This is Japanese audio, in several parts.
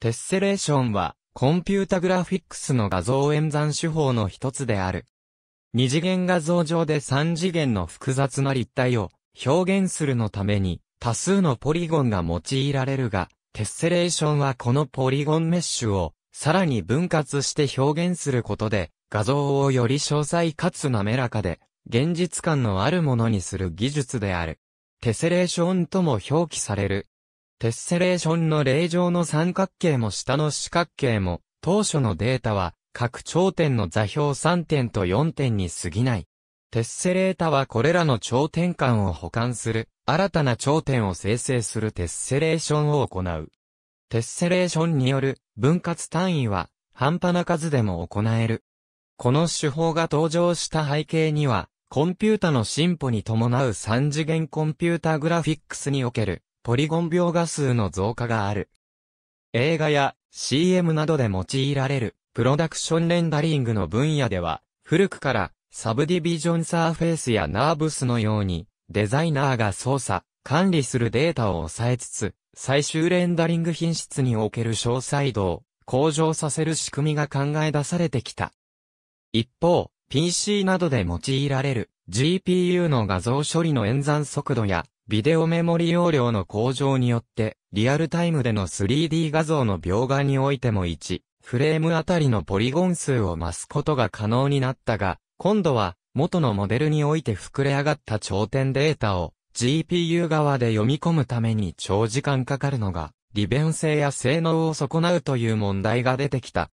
テッセレーションは、コンピュータグラフィックスの画像演算手法の一つである。二次元画像上で三次元の複雑な立体を表現するのために、多数のポリゴンが用いられるが、テッセレーションはこのポリゴンメッシュを、さらに分割して表現することで、画像をより詳細かつ滑らかで、現実感のあるものにする技術である。テセレーションとも表記されるテッセレーションの霊状の三角形も下の四角形も、当初のデータは、各頂点の座標3点と4点に過ぎない。テッセレータはこれらの頂点間を保管する、新たな頂点を生成するテッセレーションを行う。テッセレーションによる分割単位は半端な数でも行える。この手法が登場した背景には、コンピュータの進歩に伴う3次元コンピュータグラフィックスにおけるポリゴン描画数の増加がある。映画や CM などで用いられるプロダクションレンダリングの分野では、古くからサブディビジョンサーフェイスやナーブスのようにデザイナーが操作、管理するデータを抑えつつ、最終レンダリング品質における詳細度を向上させる仕組みが考え出されてきた。一方、PC などで用いられる GPU の画像処理の演算速度やビデオメモリ容量の向上によって、リアルタイムでの 3D 画像の描画においても1、フレームあたりのポリゴン数を増すことが可能になったが、今度は、元のモデルにおいて膨れ上がった頂点データを、GPU 側で読み込むために長時間かかるのが、利便性や性能を損なうという問題が出てきた。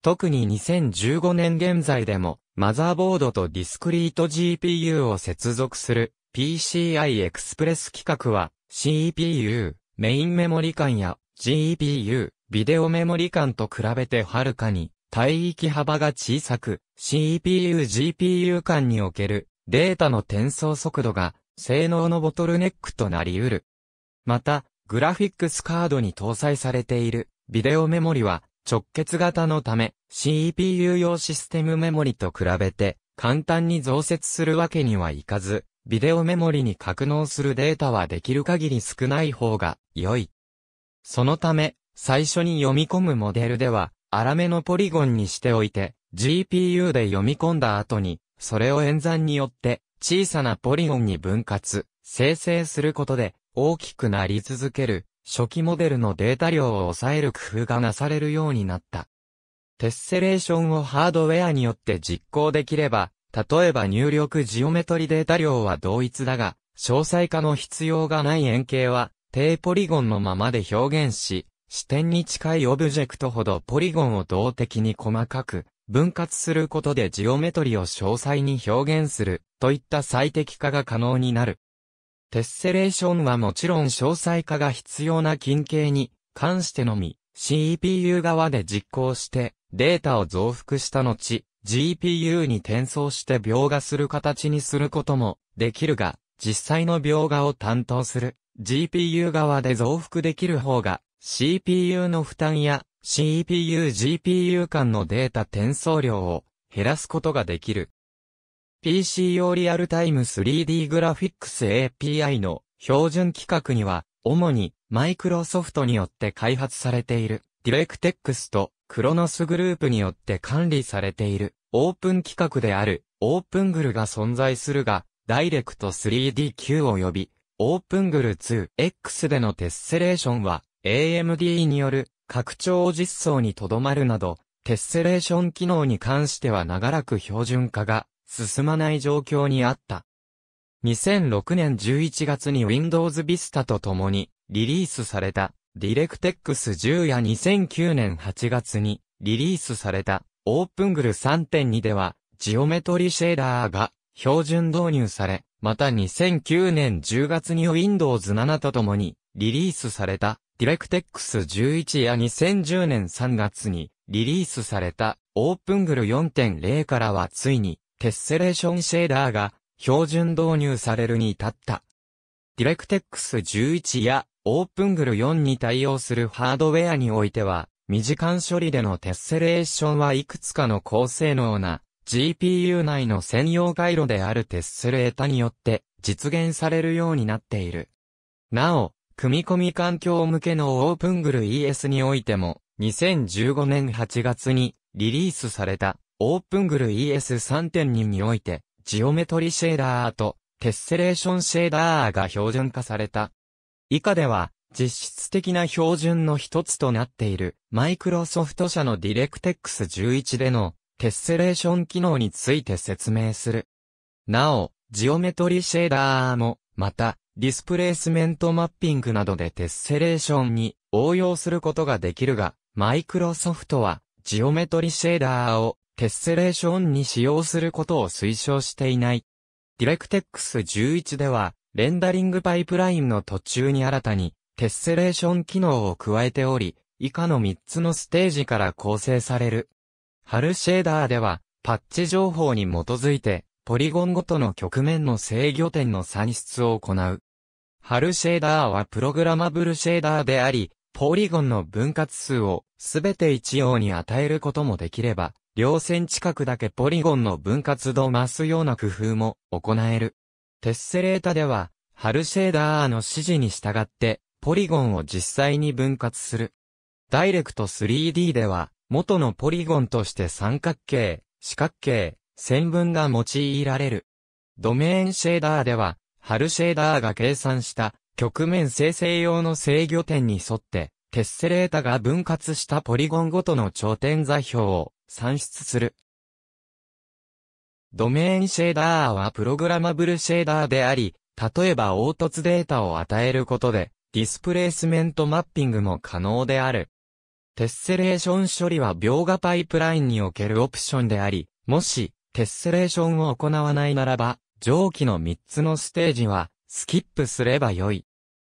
特に2015年現在でも、マザーボードとディスクリート GPU を接続する PCI Express 規格は CPU、メインメモリ間や GPU、ビデオメモリ間と比べてはるかに帯域幅が小さく CPU、GPU 間におけるデータの転送速度が性能のボトルネックとなり得る。また、グラフィックスカードに搭載されているビデオメモリは直結型のため CPU 用システムメモリと比べて簡単に増設するわけにはいかずビデオメモリに格納するデータはできる限り少ない方が良い。そのため、最初に読み込むモデルでは、粗めのポリゴンにしておいて、GPU で読み込んだ後に、それを演算によって小さなポリゴンに分割、生成することで大きくなり続ける初期モデルのデータ量を抑える工夫がなされるようになった。テッセレーションをハードウェアによって実行できれば例えば入力ジオメトリデータ量は同一だが、詳細化の必要がない円形は、低ポリゴンのままで表現し、視点に近いオブジェクトほどポリゴンを動的に細かく分割することでジオメトリを詳細に表現するといった最適化が可能になる。テッセレーションはもちろん詳細化が必要な近景に関してのみ CPU 側で実行してデータを増幅した後 GPU に転送して描画する形にすることもできるが、実際の描画を担当する GPU 側で増幅できる方が CPU の負担や CPU、GPU 間のデータ転送量を減らすことができる。PC 用リアルタイム 3D グラフィックス API の標準規格には、主にマイクロソフトによって開発されている DirectX とクロノスグループによって管理されている、オープン規格である、オープングルが存在するが、ダイレクト 3DQ 及び、オープングル 2X でのテッセレーションは、AMD による拡張実装にとどまるなど、テッセレーション機能に関しては長らく標準化が進まない状況にあった。2006年11月に Windows Vista と共にリリースされたディレクテックス10や2009年8月にリリースされたオープングル3.2ではジオメトリシェーダーが標準導入され、また2009年10月に Windows 7と共にリリースされたディレクテックス11や2010年3月にリリースされたオープングル4.0からはついにテッセレーションシェーダーが標準導入されるに至った。ディレクテックス11やオープングル4に対応するハードウェアにおいては、未時間処理でのテッセレーションはいくつかの高性能な GPU 内の専用回路であるテッセレータによって実現されるようになっている。なお、組み込み環境向けのオープングル ES においても、2015年8月にリリースされたオープングル ES3.2 において、ジオメトリシェーダーとテッセレーションシェーダーが標準化された以下では、実質的な標準の一つとなっている、マイクロソフト社の DirectX11 での、テッセレーション機能について説明する。なお、ジオメトリシェーダーも、また、ディスプレイスメントマッピングなどでテッセレーションに応用することができるが、マイクロソフトは、ジオメトリシェーダーをテッセレーションに使用することを推奨していない。DirectX 11では、レンダリングパイプラインの途中に新たに、テッセレーション機能を加えており、以下の3つのステージから構成される。ハルシェーダーでは、パッチ情報に基づいて、ポリゴンごとの局面の制御点の算出を行う。ハルシェーダーはプログラマブルシェーダーであり、ポリゴンの分割数をすべて一様に与えることもできれば、両線近くだけポリゴンの分割度を増すような工夫も行える。テッセレータでは、ハルシェーダーの指示に従って、ポリゴンを実際に分割する。ダイレクト 3D では、元のポリゴンとして三角形、四角形、線分が用いられる。ドメーンシェーダーでは、ハルシェーダーが計算した局面生成用の制御点に沿って、テッセレータが分割したポリゴンごとの頂点座標を算出する。ドメインシェーダーはプログラマブルシェーダーであり、例えば凹凸データを与えることで、ディスプレイスメントマッピングも可能である。テッセレーション処理は描画パイプラインにおけるオプションであり、もし、テッセレーションを行わないならば、上記の3つのステージは、スキップすればよい。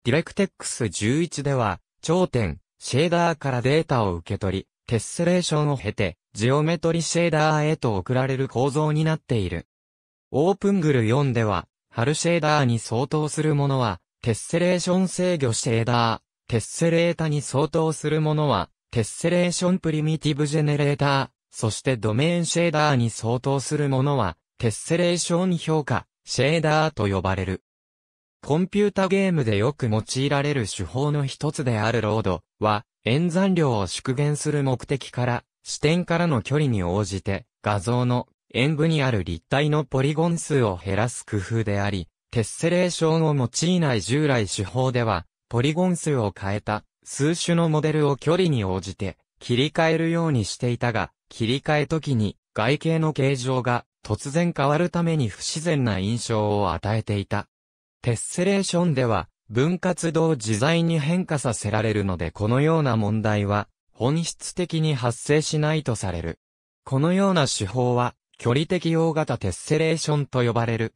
DirectX11 では、頂点、シェーダーからデータを受け取り、テッセレーションを経て、ジオメトリシェーダーへと送られる構造になっている。オープングル4では、ハルシェーダーに相当するものは、テッセレーション制御シェーダー、テッセレータに相当するものは、テッセレーションプリミティブジェネレーター、そしてドメインシェーダーに相当するものは、テッセレーション評価、シェーダーと呼ばれる。コンピュータゲームでよく用いられる手法の一つであるロードは、演算量を縮減する目的から、視点からの距離に応じて、画像の円部にある立体のポリゴン数を減らす工夫であり、テッセレーションを用いない従来手法では、ポリゴン数を変えた数種のモデルを距離に応じて切り替えるようにしていたが、切り替え時に外形の形状が突然変わるために不自然な印象を与えていた。テッセレーションでは分割度を自在に変化させられるのでこのような問題は本質的に発生しないとされる。このような手法は、距離的大型テッセレーションと呼ばれる。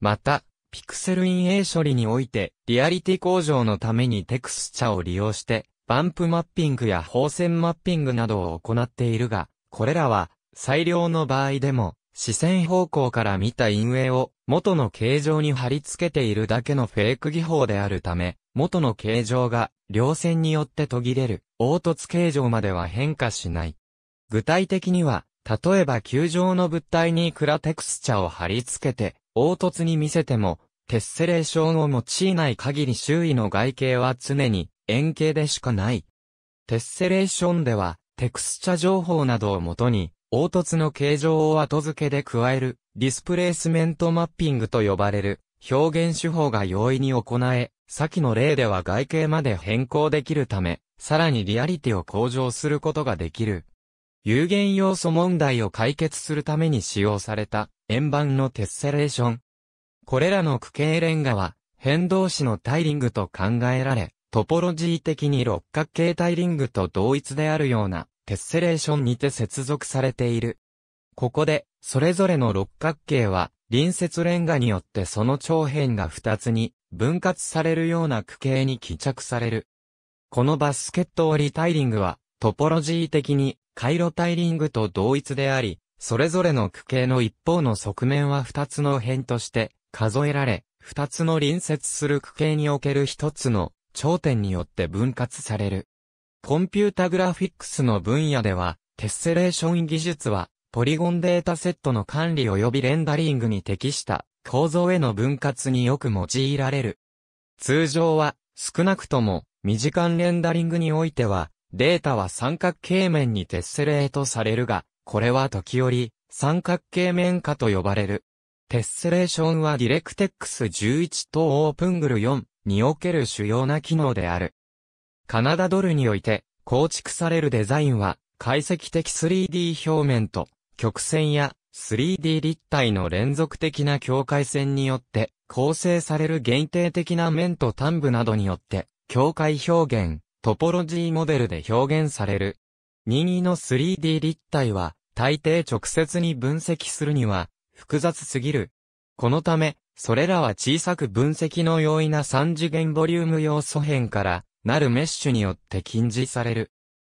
また、ピクセル陰影処理において、リアリティ向上のためにテクスチャを利用して、バンプマッピングや放線マッピングなどを行っているが、これらは、最良の場合でも、視線方向から見た陰影を元の形状に貼り付けているだけのフェイク技法であるため、元の形状が、稜線によって途切れる、凹凸形状までは変化しない。具体的には、例えば球状の物体にクラテクスチャを貼り付けて、凹凸に見せても、テッセレーションを用いない限り周囲の外形は常に円形でしかない。テッセレーションでは、テクスチャ情報などをもとに、凹凸の形状を後付けで加える、ディスプレイスメントマッピングと呼ばれる、表現手法が容易に行え、先の例では外形まで変更できるため、さらにリアリティを向上することができる。有限要素問題を解決するために使用された円盤のテッセレーション。これらの区形レンガは変動詞のタイリングと考えられ、トポロジー的に六角形タイリングと同一であるようなテッセレーションにて接続されている。ここで、それぞれの六角形は、隣接レンガによってその長辺が2つに分割されるような区形に帰着される。このバスケット折りタイリングは、トポロジー的に、回路タイリングと同一であり、それぞれの区形の一方の側面は二つの辺として数えられ、二つの隣接する区形における一つの頂点によって分割される。コンピュータグラフィックスの分野では、テッセレーション技術は、ポリゴンデータセットの管理及びレンダリングに適した構造への分割によく用いられる。通常は、少なくとも、未時間レンダリングにおいては、データは三角形面にテッセレートされるが、これは時折、三角形面化と呼ばれる。テッセレーションは DirectX11 と OpenGL4 における主要な機能である。カナダドルにおいて構築されるデザインは解析的 3D 表面と曲線や 3D 立体の連続的な境界線によって構成される限定的な面と端部などによって境界表現、トポロジーモデルで表現される。任意の 3D 立体は大抵直接に分析するには複雑すぎる。このため、それらは小さく分析の容易な3次元ボリューム要素変からなるメッシュによって禁じされる。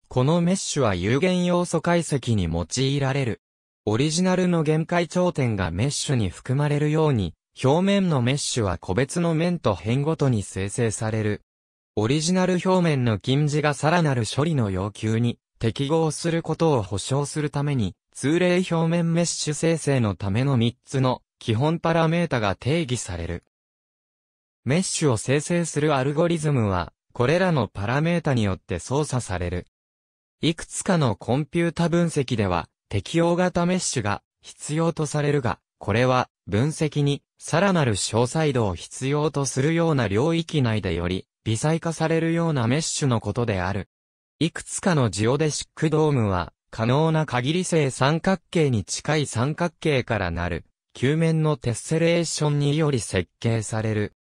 このメッシュは有限要素解析に用いられる。オリジナルの限界頂点がメッシュに含まれるように、表面のメッシュは個別の面と辺ごとに生成される。オリジナル表面の金字がさらなる処理の要求に適合することを保証するために、通例表面メッシュ生成のための3つの基本パラメータが定義される。メッシュを生成するアルゴリズムは、これらのパラメータによって操作される。いくつかのコンピュータ分析では、適用型メッシュが必要とされるが、これは分析にさらなる詳細度を必要とするような領域内でより微細化されるようなメッシュのことである。いくつかのジオデシックドームは可能な限り正三角形に近い三角形からなる、球面のテッセレーションにより設計される。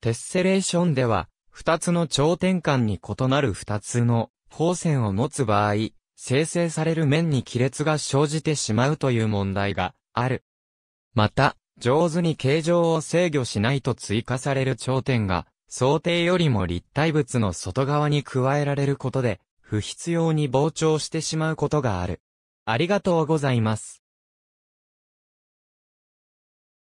テッセレーションでは、2つの頂点間に異なる2つの方線を持つ場合、生成される面に亀裂が生じてしまうという問題がある。また、上手に形状を制御しないと追加される頂点が、想定よりも立体物の外側に加えられることで、不必要に膨張してしまうことがある。ありがとうございます。